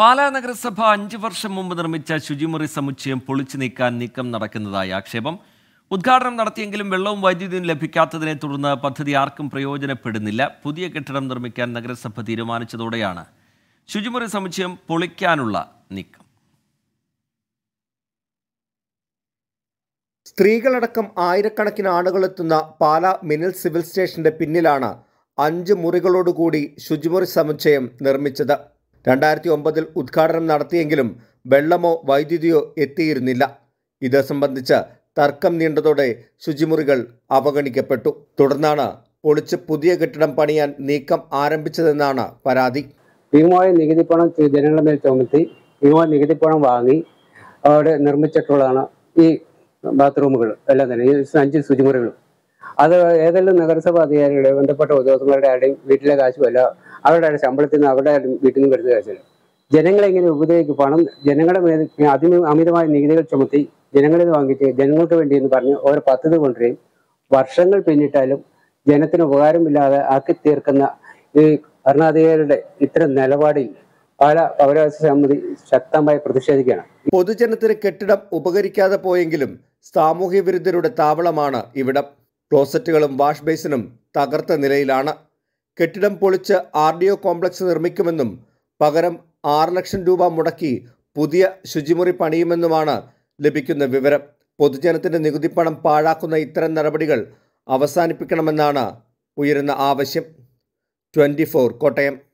പാലാ നഗരസഭ അഞ്ചു വർഷം മുമ്പ് നിർമ്മിച്ച ശുചിമുറി സമുച്ചയം പൊളിച്ചു നീക്കാൻ നീക്കം നടക്കുന്നതായി ആക്ഷേപം ഉദ്ഘാടനം നടത്തിയെങ്കിലും വെള്ളവും വൈദ്യുതിയും ലഭിക്കാത്തതിനെ തുടർന്ന് പദ്ധതി ആർക്കും പ്രയോജനപ്പെടുന്നില്ല പുതിയ കെട്ടിടം നിർമ്മിക്കാൻ നഗരസഭ തീരുമാനിച്ചതോടെയാണ് ശുചിമുറി സമുച്ചയം പൊളിക്കാനുള്ള നീക്കം സ്ത്രീകളടക്കം ആയിരക്കണക്കിന് ആളുകളെത്തുന്ന പാല മിനൽ സിവിൽ സ്റ്റേഷന്റെ പിന്നിലാണ് അഞ്ച് മുറികളോടുകൂടി ശുചിമുറി സമുച്ചയം നിർമ്മിച്ചത് രണ്ടായിരത്തി ഒമ്പതിൽ ഉദ്ഘാടനം നടത്തിയെങ്കിലും വെള്ളമോ വൈദ്യുതിയോ എത്തിയിരുന്നില്ല ഇത് സംബന്ധിച്ച് തർക്കം നീണ്ടതോടെ ശുചിമുറികൾ അവഗണിക്കപ്പെട്ടു തുടർന്നാണ് പൊളിച്ച് പുതിയ കെട്ടിടം പണിയാൻ നീക്കം ആരംഭിച്ചതെന്നാണ് പരാതി ഭീമമായ നികുതിപ്പണം ജനങ്ങളുടെ മേൽ ചുമത്തി ഭീമമായ നികുതിപ്പണം വാങ്ങി അവിടെ നിർമ്മിച്ചിട്ടുള്ളതാണ് ഈ ബാത്റൂമുകൾ എല്ലാം തന്നെ ഈ അഞ്ച് ശുചിമുറികളും അത് ഏതെല്ലാം നഗരസഭാ അധികാരികളുടെ ബന്ധപ്പെട്ട ഉദ്യോഗസ്ഥന്മാരുടെ ആരുടെയും വീട്ടിലെ കാശുമല്ല അവരുടെ ശമ്പളത്തിൽ നിന്ന് അവരുടെ വീട്ടിൽ നിന്ന് വരുന്ന കാശില്ല ജനങ്ങളെ ഇങ്ങനെ ഉപദ്രവിക്കും പണം ജനങ്ങളുടെ മേൽ അതിന് അമിതമായ നികുതികൾ ചുമത്തി ജനങ്ങളിൽ നിന്ന് വാങ്ങിച്ച് ജനങ്ങൾക്ക് വേണ്ടി എന്ന് പറഞ്ഞ് ഓരോ പദ്ധതി കൊണ്ടുവരും വർഷങ്ങൾ പിന്നിട്ടാലും ജനത്തിന് ഉപകാരമില്ലാതെ ആക്കി തീർക്കുന്ന ഈ ഭരണാധികാരിയുടെ ഇത്തരം നിലപാടിൽ പല പൗരാവകാശ സമിതി ശക്തമായി പ്രതിഷേധിക്കുകയാണ് പൊതുജനത്തിന് കെട്ടിടം ഉപകരിക്കാതെ പോയെങ്കിലും സാമൂഹ്യ വിരുദ്ധരുടെ താവളമാണ് ഇവിടം ക്ലോസറ്റുകളും വാഷ് ബേസിനും തകർത്ത നിലയിലാണ് കെട്ടിടം പൊളിച്ച് ആർ ഡി ഒ കോംപ്ലക്സ് നിർമ്മിക്കുമെന്നും പകരം ആറ് ലക്ഷം രൂപ മുടക്കി പുതിയ ശുചിമുറി പണിയുമെന്നുമാണ് ലഭിക്കുന്ന വിവരം പൊതുജനത്തിൻ്റെ നികുതി പണം പാഴാക്കുന്ന ഇത്തരം നടപടികൾ അവസാനിപ്പിക്കണമെന്നാണ് ഉയരുന്ന ആവശ്യം ട്വൻറ്റി കോട്ടയം